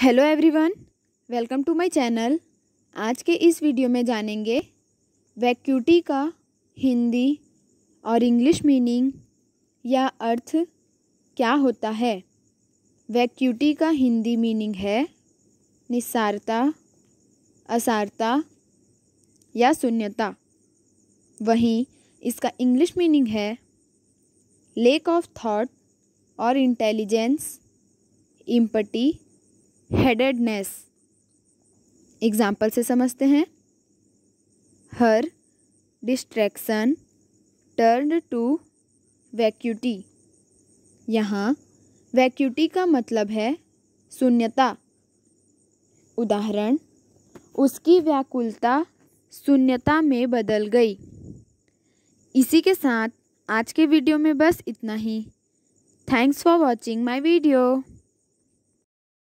hello everyone welcome to my channel आज के इस वीडियो में जानेंगे वैक्यूटी का हिंदी और इंग्लिश मीनिंग या अर्थ क्या होता है वैक्यूटी का हिंदी मीनिंग है निस्सारता असारता या शून्यता वहीं इसका इंग्लिश मीनिंग है लेक ऑफ थॉट और इंटेलिजेंस इम्पटी हेडेडनेस एग्जाम्पल से समझते हैं हर डिस्ट्रैक्शन टर्न टू वैक्यूटी यहाँ वैक्यूटी का मतलब है शून्यता उदाहरण उसकी व्याकुलता शून्यता में बदल गई इसी के साथ आज के वीडियो में बस इतना ही thanks for watching my video